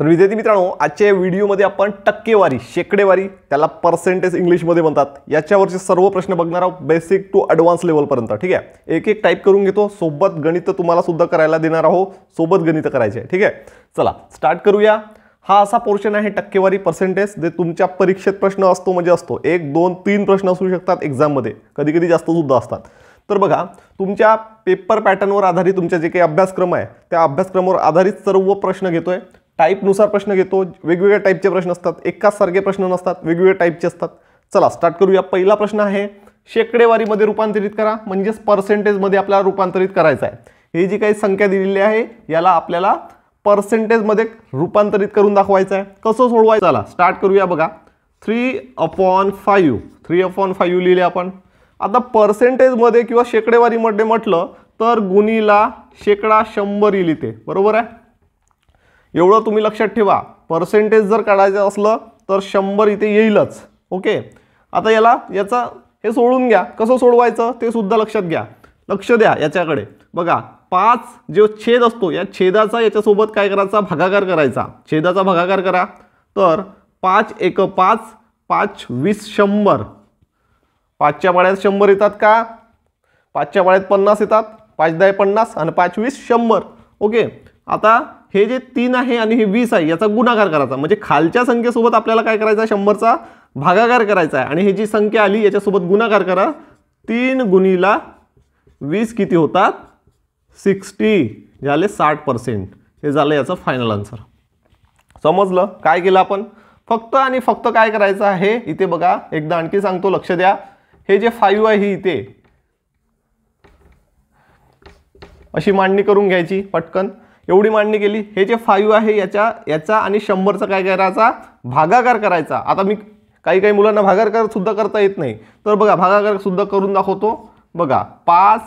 तर विद्यार्थी मित्रांनो आजच्या व्हिडिओमध्ये आपण टक्केवारी शेकडेवारी त्याला पर्सेंटेज इंग्लिशमध्ये म्हणतात याच्यावरचे सर्व प्रश्न बघणार आहोत बेसिक टू ॲडव्हान्स लेवलपर्यंत ठीक आहे एक एक टाईप करून घेतो सोबत गणित तुम्हाला सुद्धा करायला देणार आहोत सोबत गणित करायचे आहे ठीक आहे चला स्टार्ट करूया हा असा पोर्शन आहे टक्केवारी पर्सेंटेज जे तुमच्या परीक्षेत प्रश्न असतो म्हणजे असतो एक दोन तीन प्रश्न असू शकतात एक्झाममध्ये कधी कधी जास्त सुद्धा असतात तर बघा तुमच्या पेपर पॅटर्नवर आधारित तुमच्या जे काही अभ्यासक्रम आहे त्या अभ्यासक्रमावर आधारित सर्व प्रश्न घेतोय टाईपनुसार प्रश्न घेतो वेगवेगळ्या टाईपचे प्रश्न असतात एकाच सारखे प्रश्न नसतात वेगवेगळ्या टाईपचे असतात चला स्टार्ट करूया पहिला प्रश्न आहे शेकडेवारीमध्ये रूपांतरित करा म्हणजेच पर्सेंटेजमध्ये आपल्याला रूपांतरित करायचं आहे हे जी काही संख्या दिलेली आहे याला आपल्याला पर्सेंटेजमध्ये रूपांतरित करून दाखवायचं आहे कसं सोडवायचं चला स्टार्ट करूया बघा three upon five three upon five लिहिले आपण आता पर्सेंटेजमध्ये किंवा शेकडेवारीमध्ये म्हटलं तर गुणीला शेकडा शंभर लिहिते बरोबर आहे एवढं तुम्ही लक्षात ठेवा पर्सेंटेज जर काढायचं असलं तर शंभर इथे येईलच ओके आता याला याचा हे सोडून घ्या कसं सोडवायचं ते सुद्धा लक्षात घ्या लक्ष द्या याच्याकडे बघा पाच जो छेद असतो या छेदाचा याच्यासोबत काय करायचा भागाकार करायचा छेदाचा भागाकार करा तर पाच एक पाच पाच वीस शंभर पाचच्या पाळ्यात शंभर येतात का पाचच्या पाळ्यात पन्नास येतात पाच दहा पन्नास आणि पाच वीस शंभर ओके आता हे जे तीन आहे आणि हे वीस आहे याचा गुणाकार करायचा म्हणजे खालच्या संख्येसोबत आपल्याला काय करायचा आहे शंभरचा भागाकार करायचा आहे आणि हे जी संख्या आली याच्यासोबत गुणाकार करा तीन गुणीला वीस किती होतात सिक्स्टी झाले साठ पर्सेंट हे झालं याचं फायनल आन्सर समजलं काय केलं आपण फक्त आणि फक्त काय करायचं आहे इथे बघा एकदा आणखी सांगतो लक्ष द्या हे जे फाईव्ह आहे ही इथे अशी मांडणी करून घ्यायची पटकन एवढी मांडणी केली हे जे फाईव्ह आहे याच्या याचा आणि शंभरचा काय करायचा भागाकार करायचा आता मी काही काही मुलांना भागाकार सुद्धा करता येत नाही तर बघा भागाकार सुद्धा करून दाखवतो बघा पाच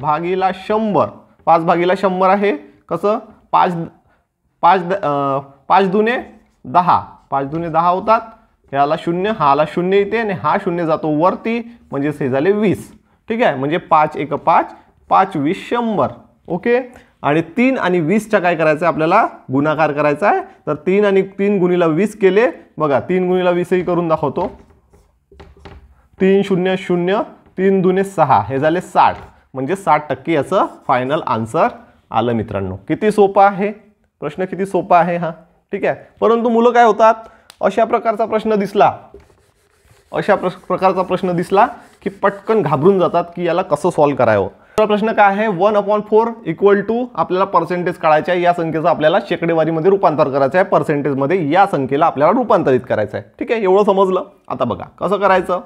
भागीला शंभर पाच भागीला शंभर आहे कसं पाच पाच द पाच दुने दहा पाच दुने दहा होतात ह्याला शून्य हाला शून्य येते आणि हा शून्य जातो वरती म्हणजेच हे झाले वीस ठीक आहे म्हणजे पाच एक पाच पाच वीस शंभर ओके आणि तीन आणि वीसच्या काय करायचं आहे आपल्याला गुणाकार करायचा आहे तर तीन आणि तीन गुणीला वीस केले बघा तीन गुणीला वीसही करून दाखवतो तीन शून्य शून्य तीन दुने सहा हे झाले साठ म्हणजे साठ टक्के याचं फायनल आन्सर आलं मित्रांनो किती सोपा आहे प्रश्न किती सोपा आहे हा ठीक आहे परंतु मुलं काय होतात अशा प्रकारचा प्रश्न दिसला अशा प्रकारचा प्रश्न दिसला की पटकन घाबरून जातात की याला कसं सॉल्व करावं प्रश्न काय आहे one upon four equal to आपल्याला पर्सेंटेज काढायचा आहे या संख्येचं आपल्याला शेकडेवारीमध्ये रूपांतर करायचं आहे पर्सेंटेजमध्ये या संख्येला आपल्याला रूपांतरित करायचं आहे ठीक आहे एवढं समजलं आता बघा कसं करायचं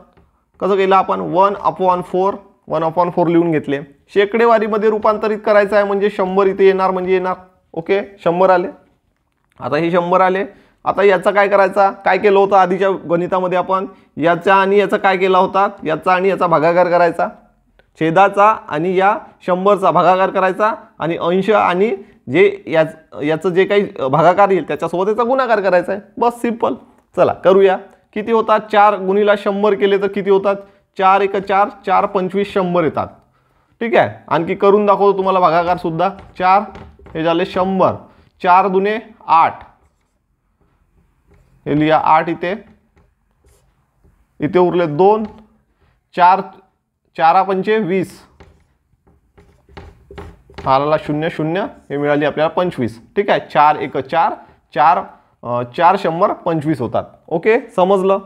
कसं केलं आपण one upon four one upon four लिहून घेतले शेकडेवारीमध्ये रूपांतरित करायचं आहे म्हणजे शंभर इथे येणार म्हणजे येणार ओके शंभर आले आता हे शंभर आले आता याचा काय करायचा काय केलं होतं आधीच्या गणितामध्ये आपण याचा आणि याचा काय केला होता याचा आणि याचा भागाकार करायचा छेदाचा आणि या शंभरचा भागाकार करायचा आणि अंश आणि जे याच याचं जे काही भागाकार येईल त्याच्यासोबत याचा गुणाकार करायचा आहे बस सिम्पल चला करूया किती होतात चार गुणीला शंभर केले तर किती होतात चार एक चार चार पंचवीस शंभर येतात ठीक आहे आणखी करून दाखवतो तुम्हाला भागाकारसुद्धा चार हे झाले शंभर चार दुने आठ हे लिहा आठ इथे इथे उरले दोन चार चारा पंचे वीस हाला शून्य शून्य हे मिळाली आपल्याला पंचवीस ठीक आहे चार एक चार चार चार शंभर पंचवीस होतात ओके समजलं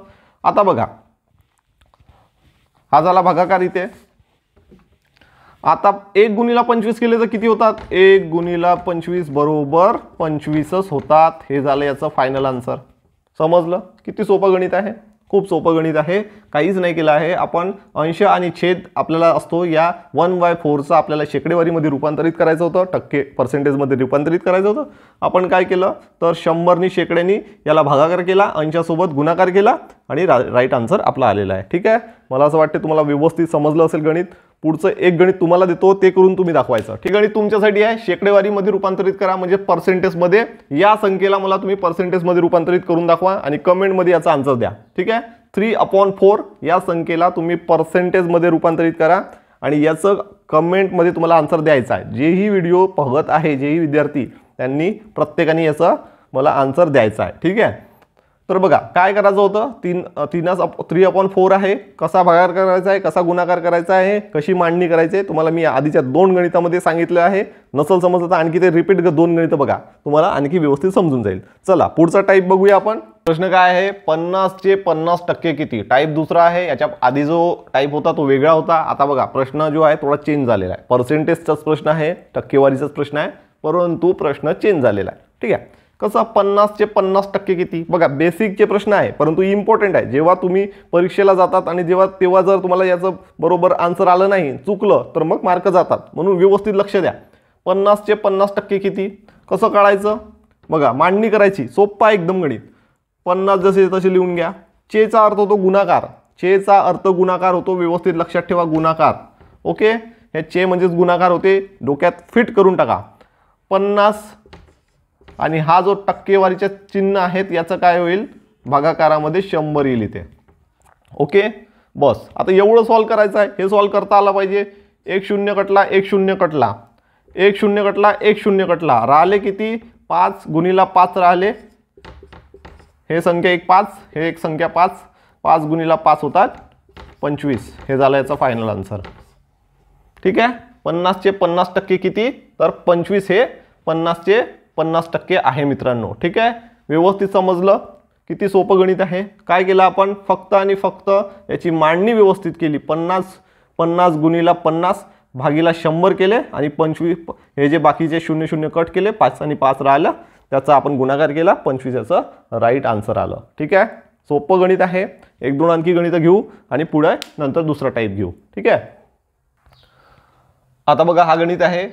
आता बघा हा झाला भागाकार इथे आता एक गुणीला पंचवीस केले तर किती होतात एक गुणीला पंचवीस बरोबर पंचवीसच होतात हे झालं याचं फायनल आन्सर समजलं किती सोपं गणित आहे खूप सोपं गणित आहे काहीच नाही केलं आहे आपण अंश आणि छेद आपल्याला असतो या वन बाय फोरचा आपल्याला शेकडेवारीमध्ये रूपांतरित करायचं होतं टक्के पर्सेंटेजमध्ये रूपांतरित करायचं होतं आपण काय केलं तर शंभरनी शेकड्यांनी याला भागाकार केला अंशासोबत गुणाकार केला आणि रा राईट आन्सर आपला आलेला आहे ठीक आहे मला असं वाटते तुम्हाला व्यवस्थित समजलं असेल गणित पुढचं एक गणित तुम्हाला देतो ते करून तुम्ही दाखवायचं ठीक आणि तुमच्यासाठी आहे शेकडेवारीमध्ये रूपांतरित करा म्हणजे पर्सेंटेजमध्ये या संख्येला मला तुम्ही पर्सेंटेजमध्ये रूपांतरित करून दाखवा आणि कमेंटमध्ये याचा आन्सर द्या ठीक आहे थ्री अपॉन फोर या संख्येला तुम्ही पर्सेंटेजमध्ये रूपांतरित करा आणि याचं कमेंटमध्ये तुम्हाला आन्सर द्यायचा आहे जेही व्हिडिओ पाहत आहे जेही विद्यार्थी त्यांनी प्रत्येकाने याचा मला आन्सर द्यायचा आहे ठीक आहे तर बघा काय करायचं होतं तीन तीनच अप थ्री अपॉन फोर आहे कसा भागार करायचा आहे कसा गुणाकार करायचा आहे कशी मांडणी करायची आहे तुम्हाला मी आधीच्या दोन गणितामध्ये सांगितलं आहे नसल समजलं तर आणखी ते रिपीट दोन गणित बघा तुम्हाला आणखी व्यवस्थित समजून जाईल चला पुढचा टाईप बघूया आपण प्रश्न काय आहे पन्नासचे पन्नास टक्के किती टाईप दुसरा आहे याच्या आधी जो टाईप होता तो वेगळा होता आता बघा प्रश्न जो आहे थोडा चेंज झालेला आहे पर्सेंटेजचाच प्रश्न आहे टक्केवारीचाच प्रश्न आहे परंतु प्रश्न चेंज झालेला आहे ठीक आहे कसं पन्नासचे पन्नास टक्के किती बघा बेसिकचे प्रश्न आहे परंतु इम्पॉर्टंट आहे जेव्हा तुम्ही परीक्षेला जातात आणि जेव्हा तेव्हा जर तुम्हाला याचं बरोबर आन्सर आलं नाही चुकलं तर मग मार्क जातात म्हणून व्यवस्थित लक्ष द्या पन्नासचे पन्नास टक्के किती कसं काढायचं बघा मांडणी करायची सोप्पा एकदम गणित पन्नास जसे तसे लिहून घ्या चेचा अर्थ होतो गुणाकार चेचा अर्थ गुणाकार होतो व्यवस्थित लक्षात ठेवा गुणाकार ओके हे चे म्हणजेच गुणाकार होते डोक्यात फिट करून टाका पन्नास आणि हा जो टक्केवारीचे चिन्ह आहेत याचं काय होईल भागाकारामध्ये शंभर येईल इथे ओके बस आता एवढं सॉल्व करायचं आहे हे सॉल्व करता आलं पाहिजे एक शून्य कटला एक शून्य कटला एक शून्य कटला एक शून्य कटला राहिले किती पाच गुणीला पाच राहिले हे संख्या एक पाच हे एक संख्या पाच पाच गुणीला पाच होतात पंचवीस हे झालं याचा फायनल आन्सर ठीक आहे पन्नासचे पन्नास टक्के किती तर पंचवीस हे पन्नासचे पन्नास टक्के आहे मित्रांनो ठीक आहे व्यवस्थित समजलं किती सोपं गणित आहे काय केलं आपण फक्त आणि फक्त याची मांडणी व्यवस्थित केली पन्नास पन्नास गुणीला पन्नास भागीला शंभर केले आणि पंचवीस हे जे बाकीचे शून्य शून्य कट केले पाच आणि पाच राहिलं त्याचा आपण गुणाकार केला पंचवीस याचं राईट आन्सर आलं ठीक आहे सोपं गणित आहे एक दोन आणखी गणित घेऊ आणि पुढे नंतर दुसरा टाईप घेऊ ठीक आहे आता बघा हा गणित आहे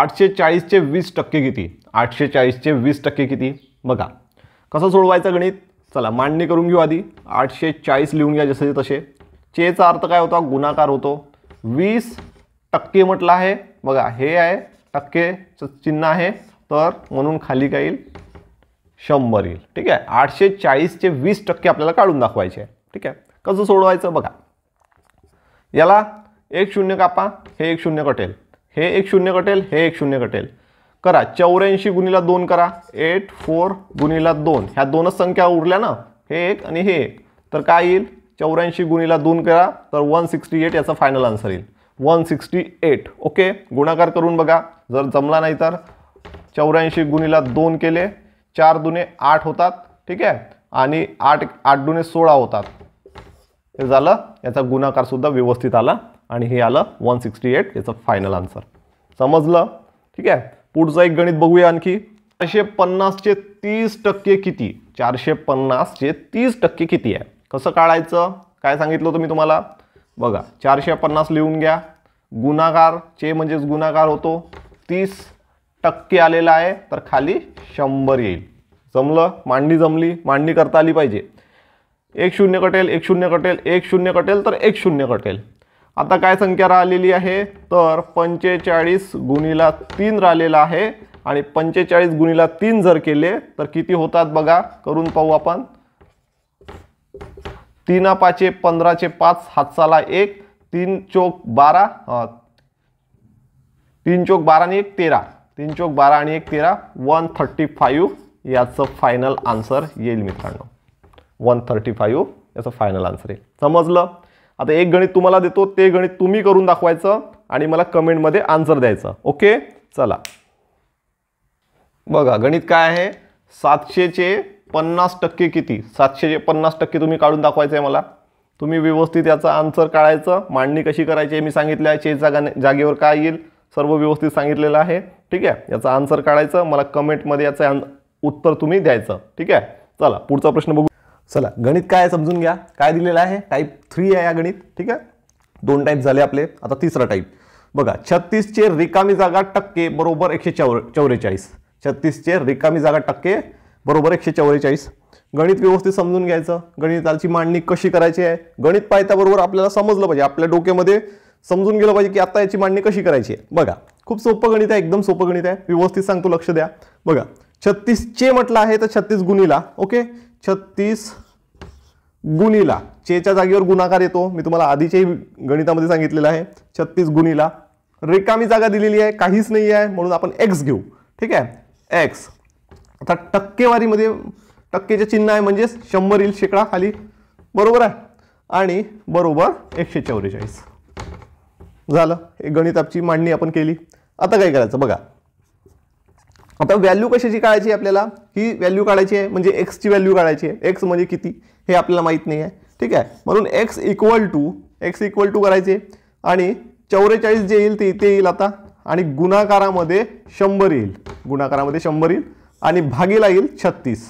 आठशे चाळीसचे वीस टक्के किती आठशे चाळीसचे वीस टक्के किती बघा कसं सोडवायचं गणित चला मांडणी करून घेऊ आधी आठशे चाळीस लिहून घ्या जसे तसे चेचा अर्थ काय होता गुणाकार होतो वीस टक्के म्हटलं आहे बघा हे आहे टक्केचं चिन्ह आहे तर म्हणून खाली काय येईल शंभर येईल ठीक आहे आठशे चाळीसचे वीस टक्के आपल्याला काढून दाखवायचे ठीक आहे कसं सोडवायचं बघा याला एक शून्य कापा हे एक शून्य कटेल हे एक शून्य कटेल हे एक शून्य कटेल करा चौऱ्याऐंशी गुणीला दोन करा एट फोर गुणीला दोन ह्या दोनच संख्या उरल्या ना हे एक आणि हे एक तर काय येईल चौऱ्याऐंशी गुणीला दोन करा तर वन सिक्स्टी एट याचा फायनल आन्सर येईल वन सिक्स्टी एट ओके गुणाकार करून बघा जर जमला नाही तर चौऱ्याऐंशी गुणीला दोन केले चार दुने आठ होतात ठीक आहे आणि आठ आठ दुने सोळा होतात हे झालं याचा गुणाकारसुद्धा व्यवस्थित आला आणि हे आलं वन सिक्स्टी एट याचं फायनल आन्सर समजलं ठीक आहे पुढचं एक गणित बघूया आणखी चारशे पन्नासचे तीस टक्के किती चारशे पन्नासचे तीस टक्के किती आहे कसं काढायचं काय सांगितलं होतं मी तुम्हाला बघा चारशे पन्नास लिहून घ्या चे म्हणजेच गुणाकार होतो तीस टक्के आलेला आहे तर खाली शंभर येईल जमलं मांडणी जमली मांडणी करता आली पाहिजे एक शून्य कटेल एक शून्य कटेल एक शून्य कटेल तर एक शून्य कटेल आता काय संख्या राहिलेली आहे तर पंचेचाळीस गुणीला तीन राहिलेला आहे आणि पंचेचाळीस गुणीला तीन जर केले तर किती होतात बघा करून पाहू आपण तीना पाचे पंधराचे पाच हातसाला एक तीन चोक बारा तीन चोक बारा आणि एक तेरा तीन चोक बारा आणि एक तेरा वन थर्टी फाईव्ह याचं फायनल आन्सर येईल मित्रांनो वन थर्टी फाईव्ह याचं फायनल आन्सर येईल समजलं आता एक गणित तुम्हाला देतो ते गणित तुम्ही करून दाखवायचं आणि मला कमेंटमध्ये आन्सर द्यायचं ओके चला बघा गणित काय आहे सातशेचे पन्नास टक्के किती सातशेचे पन्नास टक्के तुम्ही काढून दाखवायचं आहे मला तुम्ही व्यवस्थित याचा आन्सर काढायचं मांडणी कशी करायची आहे मी सांगितलं आहे जागा जागेवर काय येईल सर्व व्यवस्थित सांगितलेलं आहे ठीक आहे याचा आन्सर काढायचं मला कमेंटमध्ये याचं उत्तर तुम्ही द्यायचं ठीक आहे चला पुढचा प्रश्न बघू चला गणित काय समजून घ्या काय दिलेलं आहे टाईप थ्री आहे या गणित ठीक आहे दोन टाईप झाले आपले आता तिसरा टाईप बघा छत्तीसचे रिकामी जागा टक्के बरोबर एकशे चौ चौवेचाळीस छत्तीसचे रिकामी जागा टक्के बरोबर एकशे चौवेचाळीस गणित व्यवस्थित समजून घ्यायचं गणिताची मांडणी कशी करायची आहे गणित बरोबर आपल्याला समजलं पाहिजे आपल्या डोक्यामध्ये समजून गेलं पाहिजे की आता याची मांडणी कशी करायची आहे बघा खूप सोपं गणित आहे एकदम सोपं गणित आहे व्यवस्थित सांगतो लक्ष द्या बघा छत्तीसचे म्हटलं आहे तर छत्तीस गुणीला ओके छत्तीस गुणीला चेच्या जागेवर गुणाकार येतो मी तुम्हाला आधीच्याही गणितामध्ये सांगितलेलं आहे छत्तीस गुणीला रिकामी जागा दिलेली आहे काहीच नाही आहे म्हणून आपण एक्स घेऊ ठीक आहे एक्स आता टक्केवारीमध्ये टक्केचे चिन्ह आहे म्हणजेच शंभर येईल शेकडा खाली बरोबर आहे आणि बरोबर एकशे चौवेचाळीस झालं हे आपची मांडणी आपण केली आता काय करायचं बघा आता व्हॅल्यू कशाची काढायची आपल्याला ही व्हॅल्यू काढायची आहे म्हणजे एक्सची व्हॅल्यू काढायची आहे एक्स म्हणजे किती हे आपल्याला माहीत नाही आहे ठीक आहे म्हणून X equal to X equal to करायचे आणि चौवेचाळीस जे येईल ते इथे येईल आता आणि गुणाकारामध्ये शंभर येईल गुणाकारामध्ये शंभर येईल आणि भागीला येईल छत्तीस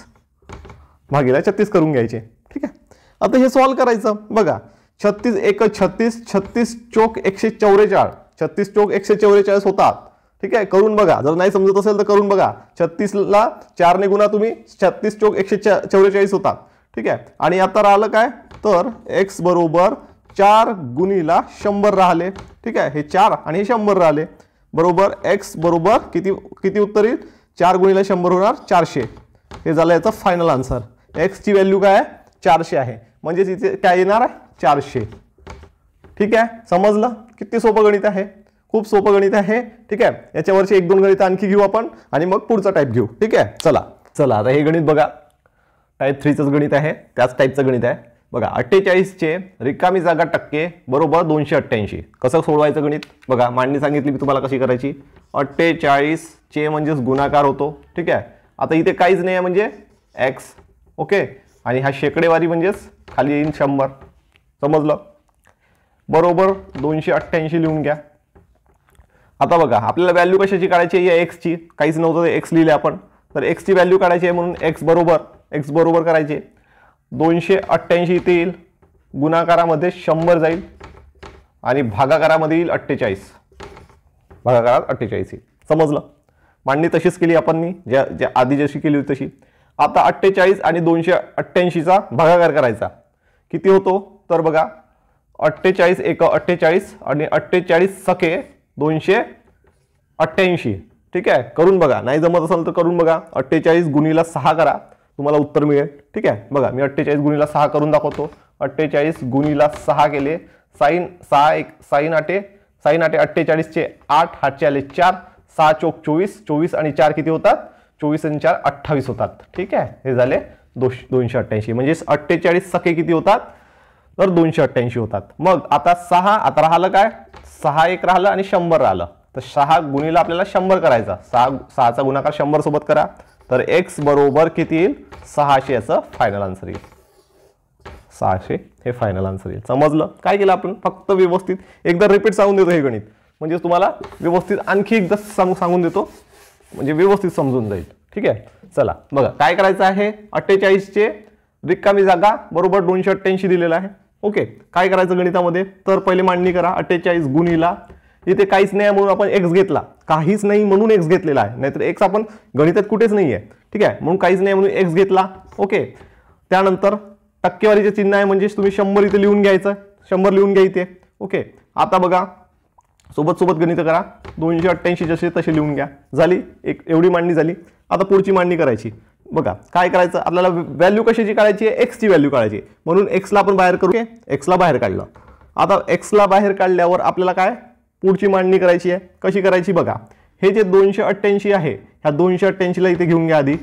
भागीला छत्तीस करून घ्यायचे ठीक आहे आता हे सॉल्व करायचं बघा छत्तीस एक छत्तीस छत्तीस चोक एकशे चौवेचाळ छत्तीस चोक एकशे चौवेचाळीस होतात ठीक आहे करून बघा जर नाही समजत असेल तर करून बघा छत्तीसला चारने गुणा तुम्ही छत्तीस चौक एकशे चौवेचाळीस होता ठीक आहे आणि आता राहिलं काय तर एक्स बरोबर चार गुणीला शंभर राहिले ठीक आहे हे चार आणि हे शंभर राहिले बरोबर एक्स बरोबर किती किती उत्तर येईल चार गुणीला शंभर होणार चारशे हे झालं याचं फायनल आन्सर एक्सची व्हॅल्यू काय आहे चारशे आहे म्हणजेच इथे काय येणार आहे चारशे ठीक आहे समजलं किती सोपं गणित आहे खूप सोपं गणित आहे ठीक आहे याच्यावरचे एक दोन गणित आणखी घेऊ आपण आणि मग पुढचा टाईप घेऊ ठीक आहे चला चला आता हे गणित बघा टाईप थ्रीचंच गणित आहे त्याच टाईपचं गणित आहे बघा अठ्ठेचाळीसचे रिकामी जागा टक्के बरोबर दोनशे अठ्ठ्याऐंशी कसं सोडवायचं गणित बघा मांडणी सांगितली मी तुम्हाला कशी करायची अठ्ठेचाळीसचे म्हणजेच गुणाकार होतो ठीक आहे आता इथे काहीच नाही आहे म्हणजे एक्स ओके आणि हा शेकडेवारी म्हणजेच खाली येईन शंभर समजलं बरोबर दोनशे अठ्ठ्याऐंशी लिहून घ्या आता बघा आपल्याला व्हॅल्यू कशाची काढायची आहे या एक्सची काहीच नव्हतं ते एक्स लिहिले आपण तर एक्सची व्हॅल्यू काढायची आहे म्हणून एक्स बरोबर एक्स बरोबर करायचे दोनशे अठ्ठ्याऐंशी इथे येईल गुणाकारामध्ये शंभर जाईल आणि भागाकारामध्ये येईल अठ्ठेचाळीस भागाकारात अठ्ठेचाळीस येईल समजलं मांडणी तशीच केली आपण ज्या ज्या आधी जशी केली होती तशी आता अठ्ठेचाळीस आणि दोनशे अठ्ठ्याऐंशीचा भागाकार करायचा किती होतो तर बघा अठ्ठेचाळीस एक अठ्ठेचाळीस आणि अठ्ठेचाळीस सखे दोनशे अठ्ठ्याऐंशी ठीक आहे करून बघा नाही जमत असेल तर करून बघा अठ्ठेचाळीस गुणीला सहा करा तुम्हाला उत्तर मिळेल ठीक आहे बघा मी अठ्ठेचाळीस गुणीला सहा करून दाखवतो अठ्ठेचाळीस गुणीला सहा केले साईन सहा एक साईन आठे साईन आठे अठ्ठेचाळीसचे आठ हातचे आले चार सहा चोक चोवीस चोवीस आणि चार किती होतात चोवीस आणि चार अठ्ठावीस होतात ठीक आहे हे झाले दोश दोनशे अठ्ठ्याऐंशी म्हणजेच अठ्ठेचाळीस सखे किती होतात तर दोनशे अठ्ठ्याऐंशी होतात मग आता सहा आता राहिलं काय सहा एक राहिलं आणि शंभर राहिलं तर सहा गुणीला आपल्याला शंभर करायचा सहा सहाचा गुणाकार शंभर सोबत करा तर एक्स बरोबर किती येईल सहाशे याचं फायनल आन्सर येईल सहाशे हे फायनल आन्सर येईल समजलं काय केलं आपण फक्त व्यवस्थित एकदा रिपीट सांगून देतो हे गणित म्हणजे तुम्हाला व्यवस्थित आणखी एकदा सांग सांगून देतो म्हणजे व्यवस्थित समजून जाईल ठीक आहे चला बघा काय करायचं आहे अठ्ठेचाळीसचे रिक्कामी जागा बरोबर दोनशे अठ्ठ्याऐंशी दिलेला आहे ओके काय करायचं गणितामध्ये तर पहिले मांडणी करा अठ्ठेचाळीस गुणीला इथे काहीच नाही म्हणून आपण एक्स घेतला काहीच नाही म्हणून एक्स घेतलेला आहे नाहीतर एक्स आपण गणितात कुठेच नाही आहे ठीक आहे म्हणून काहीच नाही म्हणून एक्स घेतला ओके त्यानंतर टक्केवारीचे चिन्ह आहे म्हणजे तुम्ही शंभर इथे लिहून घ्यायचं शंभर लिहून घ्या इथे ओके आता बघा सोबत सोबत गणित करा दोनशे अठ्ठ्याऐंशी जसे तसे लिहून घ्या झाली एक एवढी मांडणी झाली आता पुढची मांडणी करायची बघा काय करायचं आपल्याला व्हॅल्यू कशाची काढायची आहे एक्सची व्हॅल्यू काढायची म्हणून एक्सला आपण बाहेर करू एक्सला बाहेर काढलं आता एक्सला बाहेर काढल्यावर आपल्याला काय पुढची मांडणी करायची आहे कशी करायची बघा हे जे दोनशे अठ्ठ्याऐंशी आहे ह्या दोनशे अठ्ठ्याऐंशीला इथे घेऊन घ्या आधी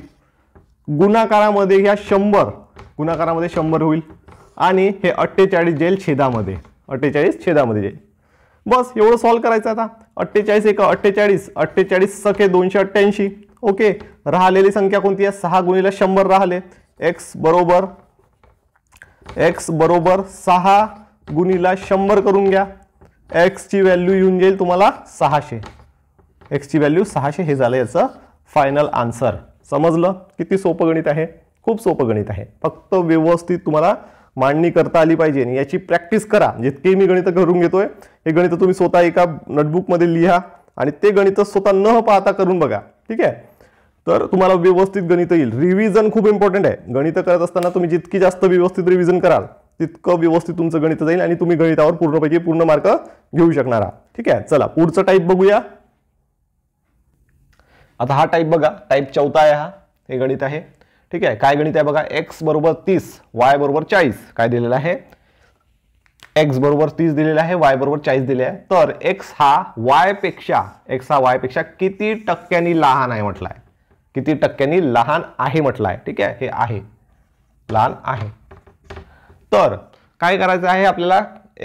गुणाकारामध्ये ह्या शंभर गुणाकारामध्ये शंभर होईल आणि हे अठ्ठेचाळीस जेल छेदामध्ये अठ्ठेचाळीस छेदामध्ये जाईल बस एवढं सॉल्व करायचं आता अठ्ठेचाळीस एक अठ्ठेचाळीस अठ्ठेचाळीस सखे दोनशे अठ्ठ्याऐंशी ओके राहिलेली संख्या कोणती आहे सहा गुणिले शंभर राहिले एक्स बरोबर एक्स बरोबर सहा गुणीला शंभर करून घ्या एक्सची व्हॅल्यू येऊन जाईल तुम्हाला सहाशे एक्सची व्हॅल्यू सहाशे हे झालं याचं फायनल आन्सर समजलं किती सोपं गणित आहे खूप सोपं गणित आहे फक्त व्यवस्थित तुम्हाला मांडणी करता आली पाहिजे आणि याची प्रॅक्टिस करा जितके मी गणित करून घेतोय हे गणित तुम्ही स्वतः एका नोटबुकमध्ये लिहा आणि ते गणित स्वतः न पाहता करून बघा ठीक आहे तर तुम्हाला व्यवस्थित गणित येईल रिव्हिजन खूप इम्पॉर्टंट आहे गणित करत असताना तुम्ही जितकी जास्त व्यवस्थित रिव्हिजन कराल तितकं व्यवस्थित तुमचं गणित जाईल आणि तुम्ही गणितावर पूर्णपैकी पूर्ण मार्क घेऊ शकणार आहात ठीक आहे चला पुढचं टाईप बघूया आता हा टाईप बघा टाईप चौथा आहे हा हे गणित आहे ठीक आहे काय गणित आहे बघा एक्स बरोबर तीस वाय बरोबर चाळीस काय दिलेलं आहे एक्स बरोबर तीस दिलेला आहे वाय बरोबर चाळीस दिले आहे तर एक्स हा वायपेक्षा एक्स हा वायपेक्षा किती टक्क्यांनी लहान आहे म्हटलाय किती टक्क्यांनी लहान आहे म्हटलाय ठीक आहे हे आहे लहान आहे तर काय करायचं आहे आपल्याला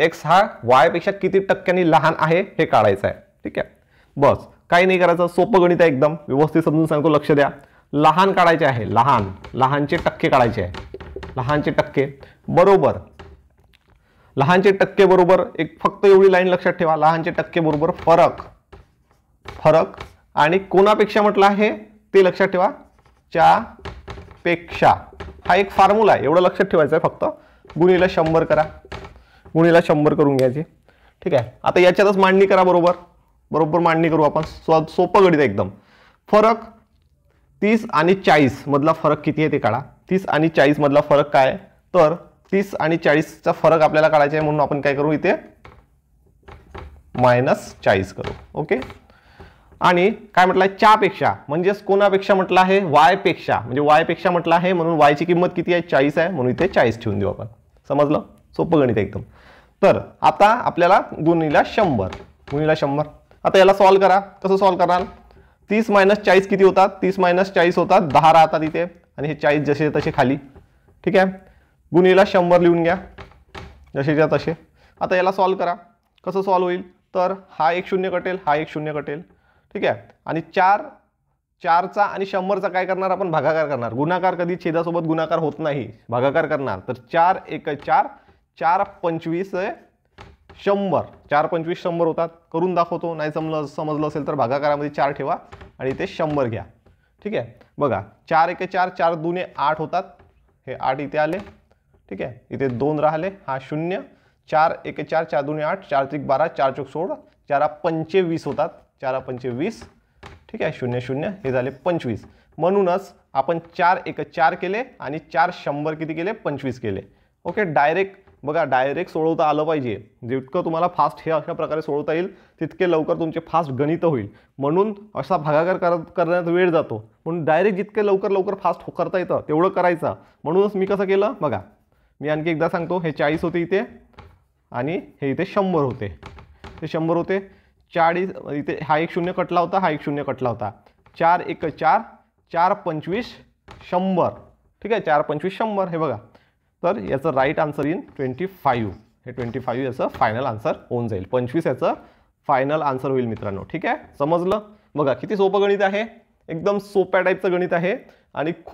एक्स हा वायपेक्षा किती टक्क्यांनी लहान आहे हे काढायचं आहे ठीक आहे बस काही नाही करायचं सोपं गणित आहे एकदम व्यवस्थित समजून सांगतो लक्ष द्या लहान काढायचे आहे लहान लहानचे टक्के काढायचे आहे लहानचे टक्के बरोबर लहानचे टक्के बरोबर एक फक्त एवढी लाईन लक्षात ठेवा लहानचे टक्के बरोबर फरक फरक आणि कोणापेक्षा म्हटलं आहे ते लक्षात ठेवा च्या पेक्षा हा एक फॉर्म्युला आहे एवढं लक्षात ठेवायचं आहे फक्त गुणीला शंभर करा गुणीला शंभर करून घ्यायची ठीक आहे आता याच्यातच मांडणी करा बरोबर बरोबर मांडणी करू आपण स्व सोपं गणित एकदम फरक तीस आणि चाळीसमधला फरक किती आहे ते काढा तीस आणि चाळीसमधला फरक काय तर तीस आणि चाळीसचा फरक आपल्याला काढायचा आहे म्हणून आपण काय करू इथे मायनस चाळीस करू ओके आणि काय म्हटलं आहे चापेक्षा म्हणजेच कोणापेक्षा म्हटलं आहे वायपेक्षा म्हणजे वायपेक्षा म्हटलं आहे म्हणून वायची किंमत किती आहे चाळीस आहे म्हणून इथे चाळीस ठेवून देऊ आपण समजलं सोपं गणित आहे एकदम तर आता आपल्याला गुणीला शंभर गुणीला शंभर आता याला सॉल्व करा कसं सॉल्व कराल तीस मायनस चाळीस किती होतात तीस मायनस चाळीस होतात दहा राहतात इथे आणि हे चाळीस जसे तसे खाली ठीक आहे गुन्हेला शंभर लिहून घ्या जसेच्या तसे आता याला सॉल्व करा कसं सॉल्व होईल तर हा एक शून्य कटेल हा एक शून्य कटेल ठीक आहे आणि चार चारचा आणि शंभरचा काय करणार आपण भागाकार करणार गुणाकार कधी छेदासोबत गुणाकार होत नाही भागाकार करणार तर चार एक चार चार पंचवीस शंभर चार पंचवीस शंभर होतात करून दाखवतो नाही समजलं समजलं असेल तर भागाकारामध्ये चार ठेवा आणि ते शंभर घ्या ठीक आहे बघा चार एक चार चार दुने आठ होतात हे आठ इथे आले ठीक आहे इथे दोन राहिले हा शून्य चार एक चार चार दोन आठ चार त्रिक बारा चार चौक सोळा चारा पंचे वीस होतात चारा पंचवीस ठीक आहे शून्य शून्य हे झाले पंचवीस म्हणूनच आपण चार एक चार केले आणि चार शंभर किती केले पंचवीस केले ओके डायरेक्ट बघा डायरेक्ट सोडवता आलं पाहिजे जितकं तुम्हाला फास्ट हे अशा प्रकारे सोडवता येईल तितके लवकर तुमचे फास्ट गणित होईल म्हणून असा भागाकार करत करण्यात वेळ जातो म्हणून डायरेक्ट जितके लवकर लवकर फास्ट होकरता करता येतं तेवढं करायचं म्हणूनच मी कसं केलं बघा मी आणखी एकदा सांगतो हे चाळीस होते इथे आणि हे इथे शंभर होते हे शंभर होते चाळीस इथे हा एक शून्य कटला होता हा एक शून्य कटला होता चार एक चार चार पंचवीस शंभर ठीक आहे चार पंचवीस शंभर हे बघा तर याचं right answer in twenty five हे ट्वेंटी फाईव्ह याचं फायनल आन्सर होऊन जाईल पंचवीस याचं फायनल आन्सर होईल मित्रांनो ठीक आहे समजलं बघा किती सोपं गणित आहे एकदम सोप्या टाईपचं गणित आहे आणि खूप